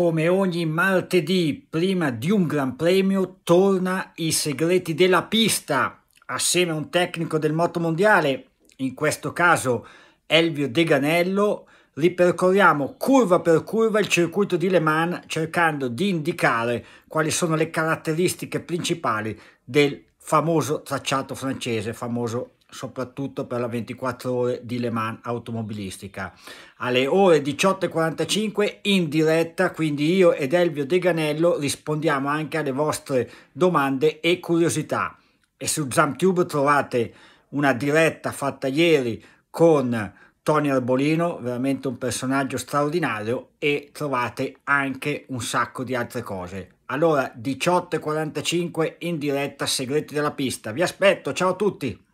Come ogni martedì, prima di un Gran Premio, torna I segreti della pista, assieme a un tecnico del moto mondiale, in questo caso Elvio Deganello, ripercorriamo curva per curva il circuito di Le Mans cercando di indicare quali sono le caratteristiche principali del famoso tracciato francese, famoso soprattutto per la 24 ore di Le Mans automobilistica. Alle ore 18.45 in diretta, quindi io ed Elvio Deganello rispondiamo anche alle vostre domande e curiosità. E su ZamTube trovate una diretta fatta ieri con Tony Arbolino, veramente un personaggio straordinario, e trovate anche un sacco di altre cose. Allora, 18.45 in diretta, segreti della pista. Vi aspetto, ciao a tutti!